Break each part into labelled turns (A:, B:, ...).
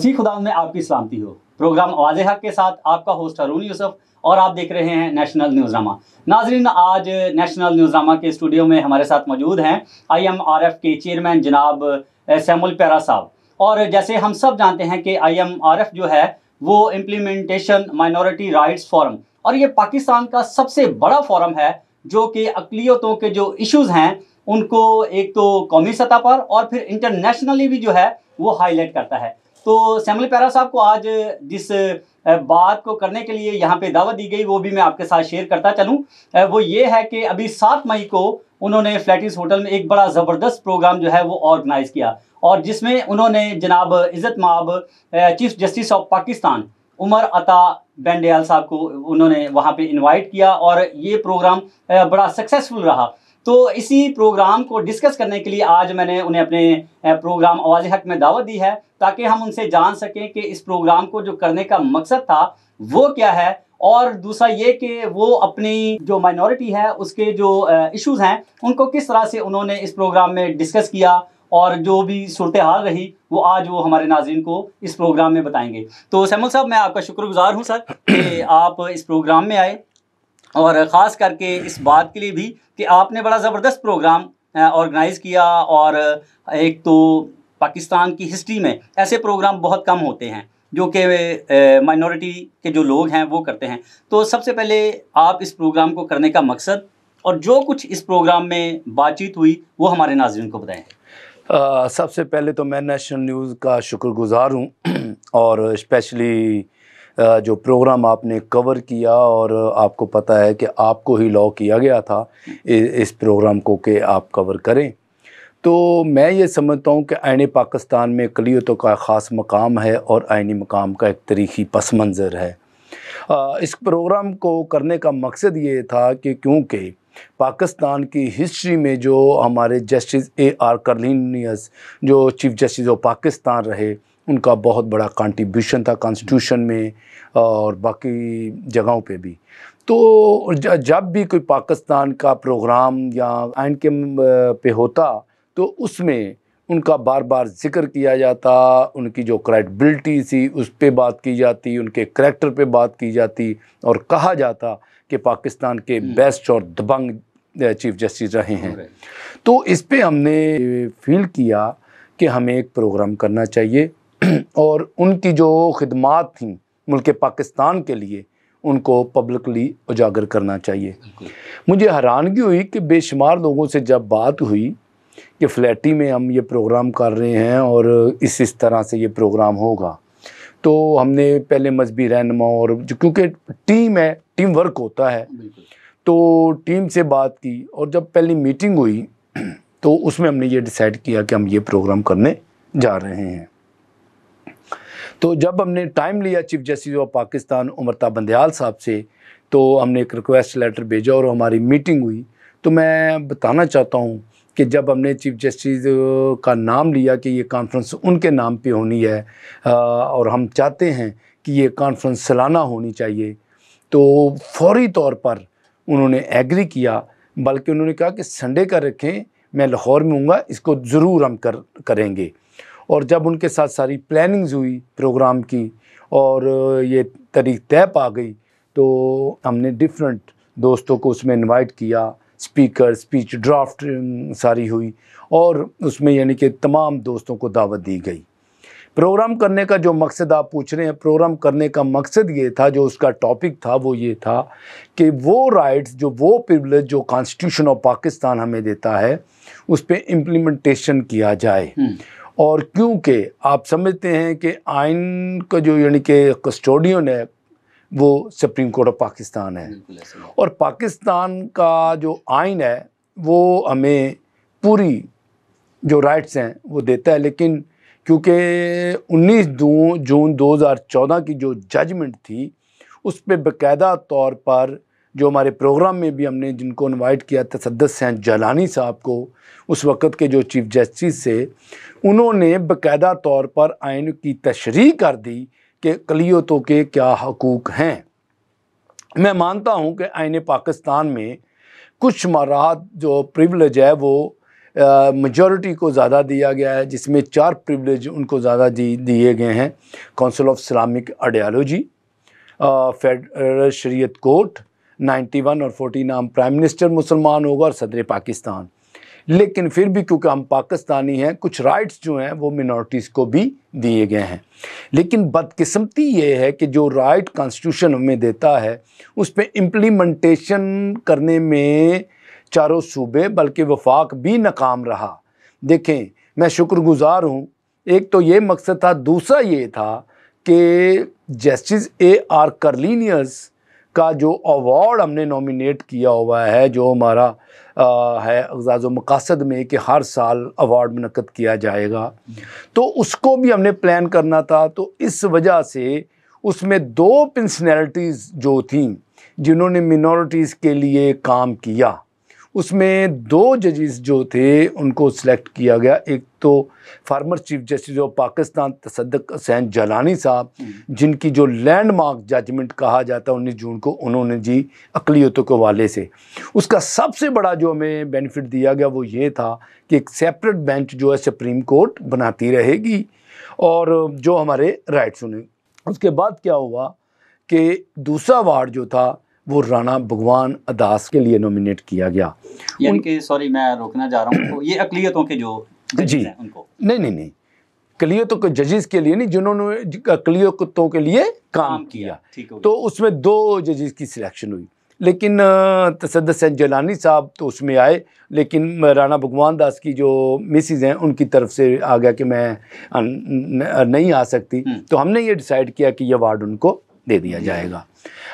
A: उसी खुदा में आपकी सलामती हो प्रोग्राम आवाज़ हक के साथ आपका होस्ट हरून यूसुफ और आप देख रहे हैं नेशनल न्यूज़नामा नाजरीन आज नेशनल न्यूज़नामा के स्टूडियो में हमारे साथ मौजूद हैं आई एम आर एफ के चेयरमैन जनाब सैमुल प्यारा साहब और जैसे हम सब जानते हैं कि आई एम आर एफ जो है वो इम्प्लीमेंटेशन माइनॉरिटी राइट्स फॉरम और ये पाकिस्तान का सबसे बड़ा फॉरम है जो कि अकलीतों के जो इशूज़ हैं उनको एक तो कौमी सतह पर और फिर इंटरनेशनली भी जो है वो हाईलाइट करता है तो श्यामल पैरा साहब को आज जिस बात को करने के लिए यहाँ पे दावत दी गई वो भी मैं आपके साथ शेयर करता चलूँ वो ये है कि अभी सात मई को उन्होंने फ्लैटिस होटल में एक बड़ा ज़बरदस्त प्रोग्राम जो है वो ऑर्गेनाइज़ किया और जिसमें उन्होंने जनाब इज़्ज़त माब chief justice of Pakistan Umar Ata Bandial साहब को उन्होंने वहाँ पे इनवाइट किया और ये प्रोग्राम बड़ा सक्सेसफुल रहा तो इसी प्रोग्राम को डिस्कस करने के लिए आज मैंने उन्हें अपने प्रोग्राम आवाज़ हक में दावत दी है ताकि हम उनसे जान सकें कि इस प्रोग्राम को जो करने का मकसद था वो क्या है और दूसरा ये कि वो अपनी जो माइनॉरिटी है उसके जो इश्यूज हैं उनको किस तरह से उन्होंने इस प्रोग्राम में डिस्कस किया और जो भी सूरत हाल रही वो आज वो हमारे नाजरन को इस प्रोग्राम में बताएंगे तो सैमुल साहब मैं आपका शुक्रगुजार हूँ सर कि आप इस प्रोग्राम में आए और ख़ास करके इस बात के लिए भी कि आपने बड़ा ज़बरदस्त प्रोग्राम ऑर्गेनाइज़ किया और एक तो पाकिस्तान की हिस्ट्री में ऐसे प्रोग्राम बहुत कम होते हैं जो कि माइनॉरिटी के जो लोग हैं वो करते हैं तो सबसे पहले आप इस प्रोग्राम को करने का मकसद और जो कुछ इस प्रोग्राम में बातचीत हुई वो हमारे नाजरन को
B: बताएं सबसे पहले तो मैं नेशनल न्यूज़ का शुक्रगुजार हूँ और स्पेशली जो प्रोग्राम आपने कवर किया और आपको पता है कि आपको ही लॉ किया गया था इस प्रोग्राम को कि आप कवर करें तो मैं ये समझता हूँ कि आने पाकिस्तान में कलियतों का ख़ास मकाम है और आइनी मकाम का एक तरीक़ी पस मंज़र है इस प्रोग्राम को करने का मकसद ये था कि क्योंकि पाकिस्तान की हिस्ट्री में जो हमारे जस्टिस ए आर करलिनियस जो चीफ़ जस्टिस ऑफ पाकिस्तान रहे उनका बहुत बड़ा कंट्रीब्यूशन था कॉन्स्टिट्यूशन में और बाकी जगहों पे भी तो जब भी कोई पाकिस्तान का प्रोग्राम या आइन के पे होता तो उसमें उनका बार बार जिक्र किया जाता उनकी जो क्रेडिबिलिटी थी उस पर बात की जाती उनके करेक्टर पे बात की जाती और कहा जाता कि पाकिस्तान के बेस्ट हम्म। और दबंग चीफ जस्टिस रहे हैं तो इस पर हमने फील किया कि हमें एक प्रोग्राम करना चाहिए और उनकी जो खदमात थी मुल्क पाकिस्तान के लिए उनको पब्लिकली उजागर करना चाहिए मुझे हैरानगी हुई कि बेशुमार लोगों से जब बात हुई कि फ्लैटी में हम ये प्रोग्राम कर रहे हैं और इस इस तरह से ये प्रोग्राम होगा तो हमने पहले मजहबी रहनमा और क्योंकि टीम है टीम वर्क होता है तो टीम से बात की और जब पहली मीटिंग हुई तो उसमें हमने ये डिसाइड किया कि हम ये प्रोग्राम करने जा रहे हैं तो जब हमने टाइम लिया chief justice of Pakistan Umar Ata Bandial साहब से तो हमने एक रिक्वेस्ट लेटर भेजा और हमारी मीटिंग हुई तो मैं बताना चाहता हूँ कि जब हमने चीफ जस्टिस का नाम लिया कि ये कॉन्फ्रेंस उनके नाम पे होनी है और हम चाहते हैं कि ये कॉन्फ्रेंस सालाना होनी चाहिए तो फौरी तौर पर उन्होंने एग्री किया बल्कि उन्होंने कहा कि संडे का रखें मैं लाहौर में हूँगा इसको ज़रूर हम कर करेंगे और जब उनके साथ सारी प्लानिंग्स हुई प्रोग्राम की और ये तारीख तय पा गई तो हमने डिफरेंट दोस्तों को उसमें इनवाइट किया स्पीकर स्पीच ड्राफ्ट सारी हुई और उसमें यानी कि तमाम दोस्तों को दावत दी गई प्रोग्राम करने का जो मकसद आप पूछ रहे हैं प्रोग्राम करने का मकसद ये था जो उसका टॉपिक था वो ये था कि वो राइट्स जो वो प्रिवलेज जो कॉन्स्टिट्यूशन ऑफ पाकिस्तान हमें देता है उस पर इम्प्लीमेंटेशन किया जाए हम्म। और क्योंकि आप समझते हैं कि आइन का जो यानी कि कस्टोडियन है वो सुप्रीम कोर्ट ऑफ पाकिस्तान है और पाकिस्तान का जो आइन है वो हमें पूरी जो राइट्स हैं वो देता है लेकिन क्योंकि 19 दो जून 2014 की जो जजमेंट थी उस पर बाकायदा तौर पर जो हमारे प्रोग्राम में भी हमने जिनको इनवाइट किया सदस्य हैं जलानी साहब को उस वक़्त के जो चीफ जस्टिस थे उन्होंने बकायदा तौर पर आयन की तशरी कर दी कि कलियतों के क्या हकूक़ हैं मैं मानता हूँ कि आयन पाकिस्तान में कुछ मराहत जो प्रिवलेज है वो मजॉरिटी को ज़्यादा दिया गया है जिसमें चार प्रिवलेज उनको ज़्यादा दिए गए हैं council of Islamic ideology federal Shariat court 91 और 40 नाम प्राइम मिनिस्टर मुसलमान होगा और सदर पाकिस्तान लेकिन फिर भी क्योंकि हम पाकिस्तानी हैं कुछ राइट्स जो हैं वो मिनॉरिटीज़ को भी दिए गए हैं लेकिन बदकिस्मती ये है कि जो राइट कॉन्स्टिट्यूशन हमें देता है उस पर इम्प्लीमेंटेशन करने में चारों सूबे बल्कि वफाक भी नाकाम रहा देखें मैं शुक्रगुजार हूँ एक तो ये मकसद था दूसरा ये था कि जस्टिस ए आर करलीनियस का जो अवार्ड हमने नॉमिनेट किया हुआ है जो हमारा है एजाज़ मकासद में कि हर साल अवार्ड मनकद किया जाएगा तो उसको भी हमने प्लान करना था तो इस वजह से उसमें दो पर्सनैलिटीज़ जो थी जिन्होंने मिनोरिटीज़ के लिए काम किया उसमें दो जजेस जो थे उनको सिलेक्ट किया गया एक तो former chief justice of Pakistan Tassaduq Hussain Jillani साहब हम्म। जिनकी जो लैंडमार्क जजमेंट कहा जाता है उन्नीस जून को उन्होंने जी अकलीतों के वाले से उसका सबसे बड़ा जो हमें बेनिफिट दिया गया वो ये था कि एक सेपरेट बेंच जो है सुप्रीम कोर्ट बनाती रहेगी और जो हमारे राइट्स उन्हें उसके बाद क्या हुआ कि दूसरा वार्ड जो था वो राणा भगवान अदास के लिए नॉमिनेट किया गया
A: सॉरी मैं रोकना जा रहा हूँ तो ये अकलीतों के जो जी उनको
B: नहीं नहीं नहीं अकलीतों के जजेस के लिए नहीं जिन्होंने अकलीतों के लिए काम,
A: किया, किया।
B: तो उसमें दो जजेस की सिलेक्शन हुई लेकिन तसद सैन जलानी साहब तो उसमें आए लेकिन राणा भगवान दास की जो मिसिज़ हैं उनकी तरफ से आ गया कि मैं नहीं आ सकती हम्म। तो हमने ये डिसाइड किया कि ये अवार्ड उनको दे दिया जाएगा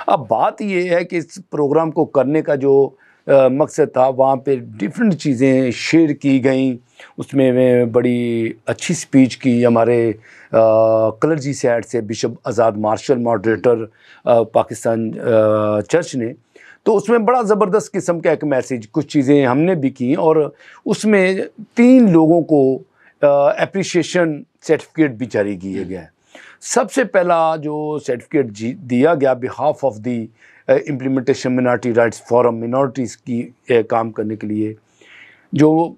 B: अब बात यह है कि इस प्रोग्राम को करने का जो आ, मकसद था वहाँ पे डिफरेंट चीज़ें शेयर की गई उसमें मैं बड़ी अच्छी स्पीच की हमारे कलरजी सैड से bishop Azad Marshal moderator Pakistan आ, चर्च ने तो उसमें बड़ा ज़बरदस्त किस्म का एक मैसेज कुछ चीज़ें हमने भी की और उसमें तीन लोगों को अप्रिशिएशन सर्टिफिकेट भी जारी किए गए सबसे पहला जो सर्टिफिकेट दिया गया behalf of the implementation minority rights forum minorities की uh, काम करने के लिए जो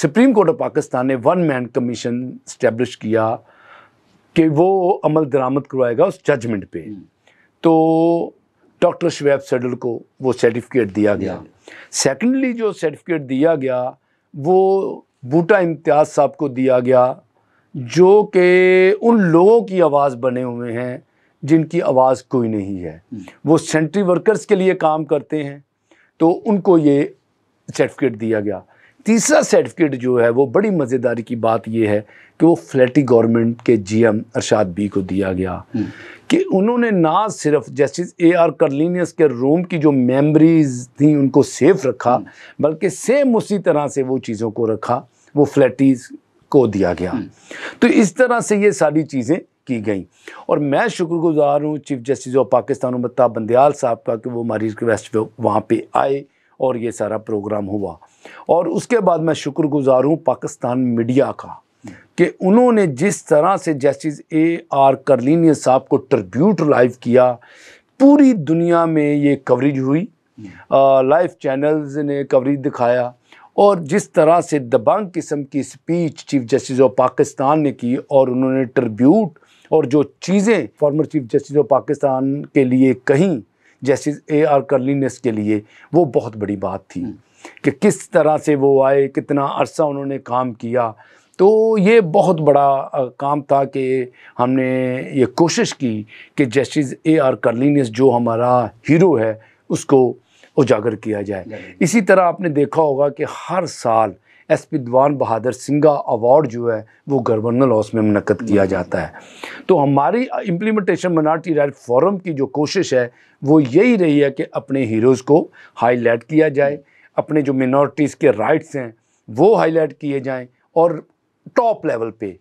B: सुप्रीम कोर्ट ऑफ पाकिस्तान ने वन मैन कमीशन स्टैब्लिश किया कि वो अमल दरामद करवाएगा उस जजमेंट पे हम्म। तो डॉक्टर शुएब सडल को वो सर्टिफिकेट दिया गया सेकेंडली जो सर्टिफिकेट दिया गया वो बूटा इम्तियाज़ साहब को दिया गया जो कि उन लोगों की आवाज़ बने हुए हैं जिनकी आवाज़ कोई नहीं है हम्म। वो सेंट्री वर्कर्स के लिए काम करते हैं तो उनको ये सर्टिफिकेट दिया गया तीसरा सर्टिफिकेट जो है वो बड़ी मज़ेदारी की बात यह है कि वो फ्लैटी गवर्नमेंट के जीएम अरशाद बी को दिया गया हम्म। कि उन्होंने ना सिर्फ जस्टिस ए आर कर्लिनियस के रोम की जो मेमरीज थी उनको सेफ रखा हम्म। बल्कि सेम उसी तरह से वो चीज़ों को रखा वो फ्लैटीज को दिया गया हम्म। तो इस तरह से ये सारी चीज़ें की गई और मैं शुक्रगुजार हूँ chief justice of Pakistan Umar Ata Bandial साहब का कि वो हमारी रिक्वेस्ट वहाँ पे आए और ये सारा प्रोग्राम हुआ और उसके बाद मैं शुक्रगुजार हूँ पाकिस्तान मीडिया का कि उन्होंने जिस तरह से जस्टिस ए आर करलिनिय साहब को ट्रिब्यूट लाइव किया पूरी दुनिया में ये कवरेज हुई हम्म। लाइव चैनल्स ने कवरेज दिखाया और जिस तरह से दबंग किस्म की speech chief justice of Pakistan ने की और उन्होंने ट्रिब्यूट और जो चीज़ें former chief justice of Pakistan के लिए कहीं जस्टिस ए आर कर्लिनस के लिए वो बहुत बड़ी बात थी कि किस तरह से वो आए कितना अरसा उन्होंने काम किया तो ये बहुत बड़ा काम था कि हमने ये कोशिश की कि जस्टिस ए आर कर्लिनस जो हमारा हीरो है उसको उजागर किया जाए इसी तरह आपने देखा होगा कि हर साल एस पी दवान बहादुर सिंगा अवार्ड जो है वो गवर्नर हाउस में मनकद किया जाता है तो हमारी इम्प्लीमेंटेशन मनार्टी राइट फोरम की जो कोशिश है वो यही रही है कि अपने हीरोज़ को हाईलाइट किया जाए अपने जो मिनोरिटीज़ के राइट्स हैं वो हाईलाइट किए जाएँ और टॉप लेवल पे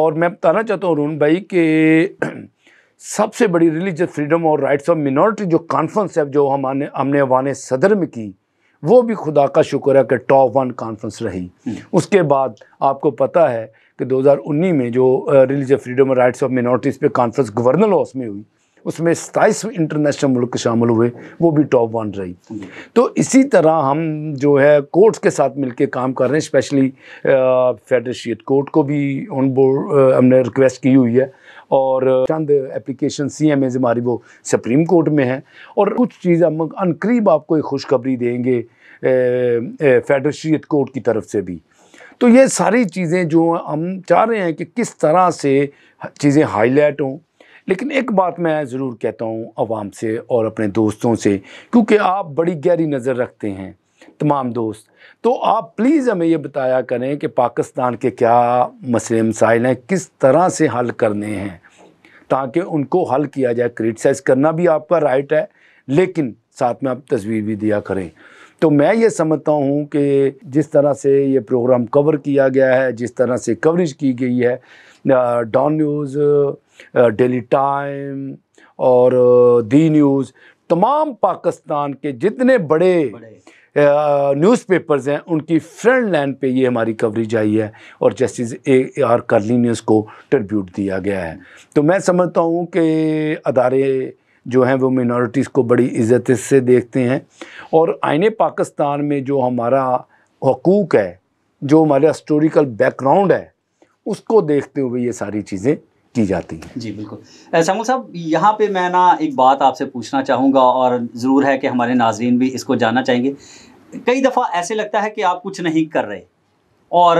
B: और मैं बताना चाहता हूँ अरुण भाई कि सबसे बड़ी रिलीजियस फ्रीडम और राइट्स ऑफ मिनोरिटी जो कॉन्फ्रेंस है जो हमारे हमने वान सदर में की वो भी खुदा का शुक्र है कि टॉप वन कॉन्फ्रेंस रही हम्म। उसके बाद आपको पता है कि 2019 में जो रिलीजियस फ्रीडम और राइट्स ऑफ मिनोरिटीज पे कॉन्फ्रेंस गवर्नर हाउस में हुई उसमें सताईस इंटरनेशनल मुल्क शामिल हुए वो भी टॉप वन रही तो इसी तरह हम जो है कोर्ट्स के साथ मिलकर काम कर रहे हैं स्पेशली फेडरेशियत कोर्ट को भी ऑन बोर्ड हमने रिक्वेस्ट की हुई है और चंद एप्लीकेशन सी एम एज हमारी वो सुप्रीम कोर्ट में है और कुछ चीज़ हम अनकरीब आपको एक खुशखबरी देंगे फेडरशियत कोर्ट की तरफ से भी तो ये सारी चीज़ें जो हम चाह रहे हैं कि किस तरह से चीज़ें हाईलाइट हों लेकिन एक बात मैं ज़रूर कहता हूँ आवाम से और अपने दोस्तों से क्योंकि आप बड़ी गहरी नज़र रखते हैं तमाम दोस्त तो आप प्लीज़ हमें ये बताया करें कि पाकिस्तान के क्या मसले मसाइल हैं किस तरह से हल करने हैं ताकि उनको हल किया जाए क्रिटिसाइज़ करना भी आपका राइट है लेकिन साथ में आप तस्वीर भी दिया करें तो मैं ये समझता हूँ कि जिस तरह से ये प्रोग्राम कवर किया गया है जिस तरह से कवरेज की गई है डॉन न्यूज़ डेली टाइम और दी न्यूज़ तमाम पाकिस्तान के जितने बड़े, बड़े। न्यूज़पेपर्स हैं उनकी फ्रंट लाइन पे ये हमारी कवरेज आई है और जस्टिस ए आर करली ने उसको ट्रिब्यूट दिया गया है तो मैं समझता हूँ कि अदारे जो हैं वो मिनोरिटीज़ को बड़ी इज़्ज़त से देखते हैं और आइन पाकिस्तान में जो हमारा हकूक़ है जो हमारा हिस्टोरिकल बैकग्राउंड है उसको देखते हुए ये सारी चीज़ें
A: की जाती है जी बिल्कुल समूल साहब यहाँ पे मैं ना एक बात आपसे पूछना चाहूँगा और ज़रूर है कि हमारे नाजरन भी इसको जानना चाहेंगे कई दफ़ा ऐसे लगता है कि आप कुछ नहीं कर रहे और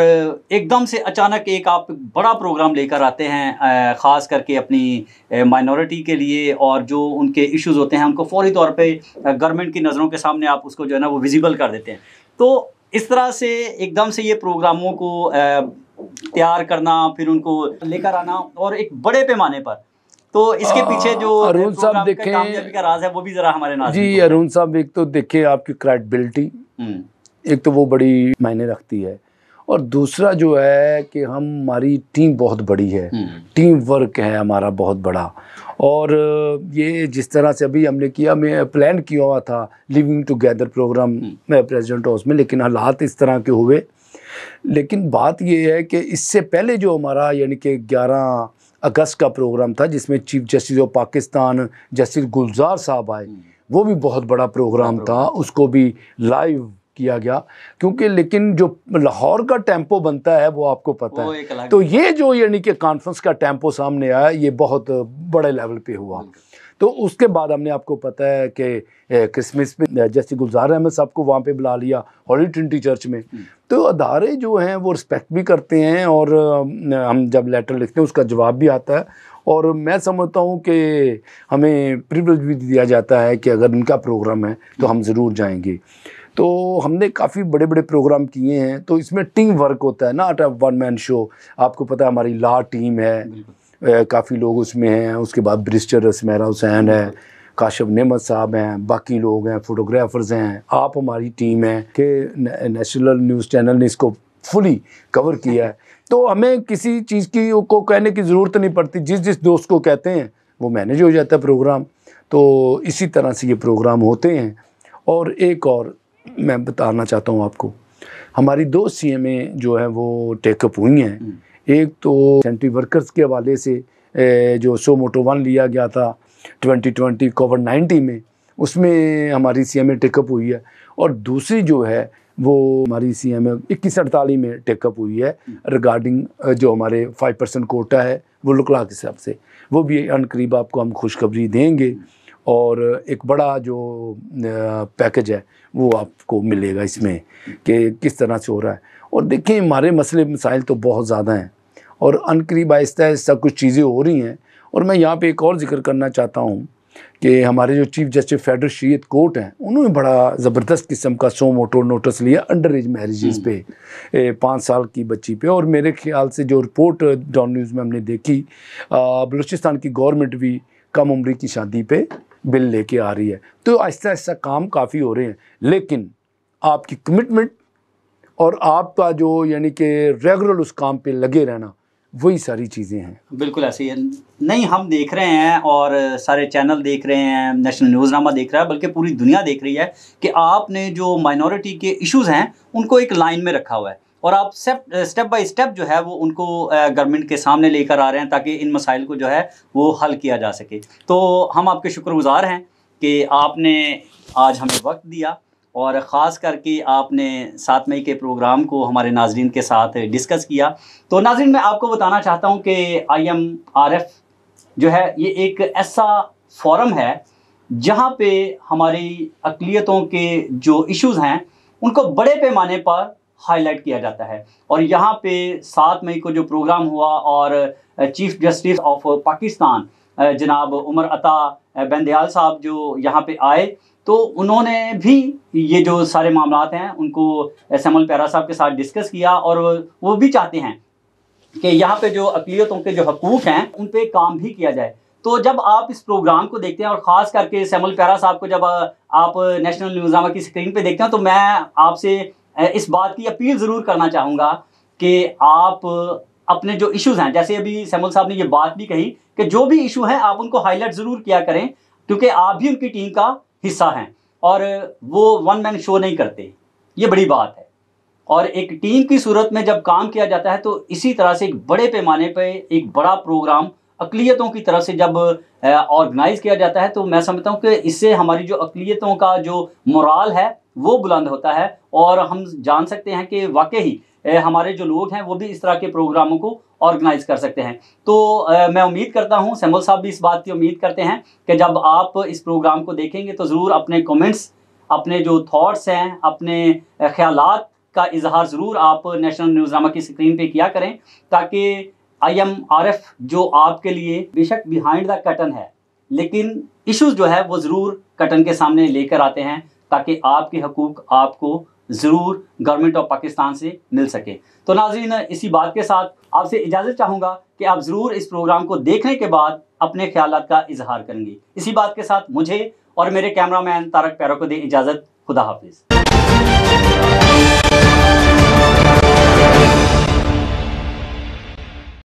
A: एकदम से अचानक एक आप बड़ा प्रोग्राम लेकर आते हैं ख़ास करके अपनी माइनॉरिटी के लिए और जो उनके इश्यूज होते हैं उनको फौरी तौर पे गवर्नमेंट की नज़रों के सामने आप उसको जो है ना वो विजिबल कर देते हैं तो इस तरह से एकदम से ये प्रोग्रामों को तैयार करना फिर उनको लेकर आना और एक बड़े पैमाने पर तो इसके पीछे जो अरुण साहब देखे का राज है वो भी जरा हमारे नाम जी अरुण
B: साहब एक तो देखे आपकी क्रेडिबिलिटी
A: हम्म।
B: एक तो वो बड़ी मायने रखती है और दूसरा जो है कि हम हमारी टीम बहुत बड़ी है टीम हम्म। वर्क है हमारा बहुत बड़ा और ये जिस तरह से अभी हमने किया मैं प्लान किया हुआ था लिविंग टुगेदर प्रोग्राम मैं प्रेसिडेंट हाउस में लेकिन हालात इस तरह के हुए लेकिन बात यह है कि इससे पहले जो हमारा यानी कि ग्यारह अगस्त का प्रोग्राम था जिसमें chief justice of Pakistan justice Gulzar साहब आए हम्म। वो भी बहुत बड़ा प्रोग्राम था उसको भी लाइव किया गया क्योंकि लेकिन जो लाहौर का टेम्पो बनता है वो आपको पता वो है तो ये जो यानी कि कॉन्फ्रेंस का टेम्पो सामने आया ये बहुत बड़े लेवल पे हुआ तो उसके बाद हमने आपको पता है कि क्रिसमस में जैसे गुलजार अहमद साहब को वहाँ पे बुला लिया हॉली ट्रिनिटी चर्च में हम्म। तो अदारे जो हैं वो रिस्पेक्ट भी करते हैं और हम जब लेटर लिखते हैं उसका जवाब भी आता है और मैं समझता हूँ कि हमें प्रिवलेज भी दिया जाता है कि अगर उनका प्रोग्राम है तो हम ज़रूर जाएंगे तो हमने काफ़ी बड़े बड़े प्रोग्राम किए हैं तो इसमें टीम वर्क होता है not a one man show आपको पता है हमारी ला टीम है काफ़ी लोग उसमें हैं उसके बाद ब्रिस्टर रसमेरा हुसैन है काशिफ नेमत साहब हैं बाकी लोग हैं फोटोग्राफर्स हैं आप हमारी टीम है कि नेशनल न्यूज़ चैनल ने इसको फुली कवर किया है तो हमें किसी चीज़ की को कहने की ज़रूरत नहीं पड़ती जिस जिस दोस्त को कहते हैं वो मैनेज हो जाता है प्रोग्राम तो इसी तरह से ये प्रोग्राम होते हैं और एक और मैं बताना चाहता हूँ आपको हमारी दो सी एम ए जो हैं वो टेकअप हुई हैं हम्म। एक तो सेंट्री वर्कर्स के हवाले से जो सो मोटो वन लिया गया था ट्वेंटी ट्वेंटी कोविड नाइन्टीन में उसमें हमारी सी एम ए टेकअप हुई है और दूसरी जो है वो हमारी सी एम ए इक्कीस अड़तालीस में टेकअप हुई है रिगार्डिंग जो हमारे फाइव परसेंट कोटा है वो लुकला के हिसाब से वो भी अन करीब आपको हम खुशखबरी देंगे और एक बड़ा जो पैकेज है वो आपको मिलेगा इसमें कि किस तरह से हो रहा है और देखिए हमारे मसले मसाइल तो बहुत ज़्यादा हैं और करीब आहिस्ता आहिस्ता कुछ चीज़ें हो रही हैं और मैं यहाँ पे एक और जिक्र करना चाहता हूँ कि हमारे जो chief justice federal Shariat court हैं उन्होंने बड़ा ज़बरदस्त किस्म का सो मोटो नोटिस लिया अंडर एज मैरिज़ हम्म। पे पाँच साल की बच्ची पे और मेरे ख्याल से जो रिपोर्ट डॉन न्यूज़ में हमने देखी बलूचिस्तान की गवर्नमेंट भी कम उम्र की शादी पे बिल लेके आ रही है तो आहिस्ता आहिस्ता काम काफ़ी हो रहे हैं लेकिन आपकी कमिटमेंट और आपका जो यानी कि रेगुलर उस काम पे लगे रहना वही सारी चीज़ें हैं
A: बिल्कुल ऐसे ही नहीं हम देख रहे हैं और सारे चैनल देख रहे हैं नेशनल नामा देख रहा है बल्कि पूरी दुनिया देख रही है कि आपने जो माइनॉरिटी के इश्यूज़ हैं उनको एक लाइन में रखा हुआ है और आप स्टेप स्टेप बाय स्टेप जो है वो उनको गवर्नमेंट के सामने लेकर आ रहे हैं ताकि इन मसाइल को जो है वो हल किया जा सके तो हम आपके शुक्रगुजार हैं कि आपने आज हमें वक्त दिया और ख़ास करके आपने सात मई के प्रोग्राम को हमारे नाजरन के साथ डिस्कस किया तो नाजरन मैं आपको बताना चाहता हूँ कि आई एम आर एफ जो है ये एक ऐसा फॉरम है जहाँ पे हमारी अकलीतों के जो इश्यूज़ हैं उनको बड़े पैमाने पर हाईलाइट किया जाता है और यहाँ पे सात मई को जो प्रोग्राम हुआ और चीफ जस्टिस ऑफ पाकिस्तान जनाब उमर अता बंदयाल साहब जो यहाँ पे आए तो उन्होंने भी ये जो सारे मामला हैं उनको एस एम पैरा साहब के साथ डिस्कस किया और वो भी चाहते हैं कि यहाँ पे जो अकलीतों के जो हकूक़ हैं उन पर काम भी किया जाए तो जब आप इस प्रोग्राम को देखते हैं और ख़ास करके सैमुल प्यारा साहब को जब आप नेशनल न्यूज़ामा की स्क्रीन पे देखते हैं तो मैं आपसे इस बात की अपील ज़रूर करना चाहूँगा कि आप अपने जो इश्यूज़ हैं जैसे अभी सैमुल साहब ने ये बात भी कही कि जो भी इशू हैं आप उनको हाईलाइट ज़रूर किया करें क्योंकि आप भी उनकी टीम का हिस्सा हैं और वो वन मैन शो नहीं करते ये बड़ी बात है और एक टीम की सूरत में जब काम किया जाता है तो इसी तरह से एक बड़े पैमाने पर एक बड़ा प्रोग्राम अकलीतों की तरफ से जब ऑर्गेनाइज किया जाता है तो मैं समझता हूँ कि इससे हमारी जो अकलीतों का जो मोराल है वो बुलंद होता है और हम जान सकते हैं कि वाकई हमारे जो लोग हैं वो भी इस तरह के प्रोग्रामों को ऑर्गेनाइज कर सकते हैं तो आ, मैं उम्मीद करता हूं सैमुल साहब भी इस बात की उम्मीद करते हैं कि जब आप इस प्रोग्राम को देखेंगे तो ज़रूर अपने कमेंट्स अपने जो थॉट्स हैं अपने ख्याल का इजहार ज़रूर आप नेशनल न्यूज़नामा की स्क्रीन पे किया करें ताकि आई एम आर एफ जो आपके लिए बेशक बिहाइंड द कटन है लेकिन इश्यूज जो है वो ज़रूर कटन के सामने लेकर आते हैं ताकि आपके हकूक आपको ज़रूर गवर्नमेंट ऑफ पाकिस्तान से मिल सके तो नाजीन इसी बात के साथ आपसे इजाज़त चाहूँगा कि आप ज़रूर इस प्रोग्राम को देखने के बाद अपने ख्याल का इजहार करेंगे इसी बात के साथ मुझे और मेरे कैमरामैन तारक पैरों को दे इजाज़त खुदा हाफिज़